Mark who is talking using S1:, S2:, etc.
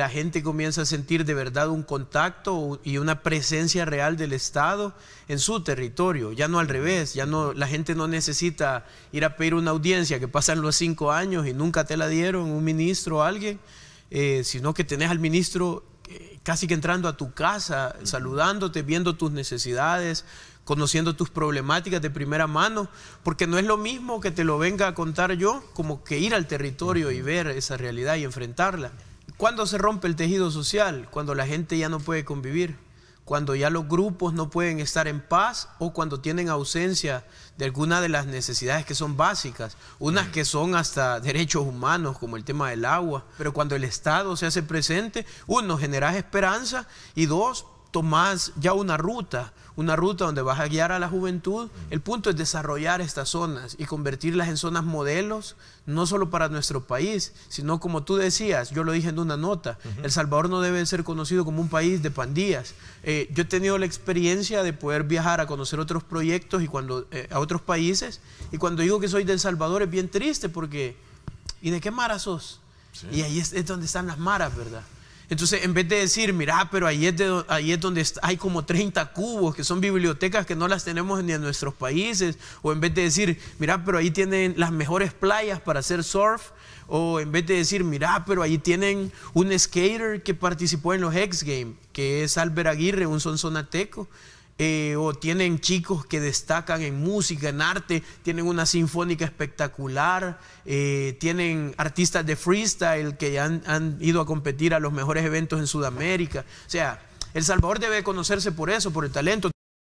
S1: la gente comienza a sentir de verdad un contacto y una presencia real del Estado en su territorio, ya no al revés, ya no, la gente no necesita ir a pedir una audiencia que pasan los cinco años y nunca te la dieron un ministro o alguien, eh, sino que tenés al ministro eh, casi que entrando a tu casa, saludándote, viendo tus necesidades, conociendo tus problemáticas de primera mano, porque no es lo mismo que te lo venga a contar yo como que ir al territorio y ver esa realidad y enfrentarla. ¿Cuándo se rompe el tejido social? Cuando la gente ya no puede convivir, cuando ya los grupos no pueden estar en paz o cuando tienen ausencia de alguna de las necesidades que son básicas, unas mm. que son hasta derechos humanos, como el tema del agua, pero cuando el Estado se hace presente, uno, generas esperanza y dos, tomás ya una ruta, una ruta donde vas a guiar a la juventud. El punto es desarrollar estas zonas y convertirlas en zonas modelos, no solo para nuestro país, sino como tú decías, yo lo dije en una nota, El Salvador no debe ser conocido como un país de pandillas. Eh, yo he tenido la experiencia de poder viajar a conocer otros proyectos y cuando, eh, a otros países, y cuando digo que soy de El Salvador es bien triste porque, ¿y de qué mara sos? Y ahí es donde están las maras, ¿verdad? Entonces, en vez de decir, mira, pero ahí es, ahí es donde hay como 30 cubos, que son bibliotecas que no las tenemos ni en nuestros países, o en vez de decir, mira, pero ahí tienen las mejores playas para hacer surf, o en vez de decir, mira, pero ahí tienen un skater que participó en los X Games, que es Albert Aguirre, un sonsonateco. Eh, o tienen chicos que destacan en música, en arte, tienen una sinfónica espectacular, eh, tienen artistas de freestyle que han, han ido a competir a los mejores eventos en Sudamérica. O sea, El Salvador debe conocerse por eso, por el talento.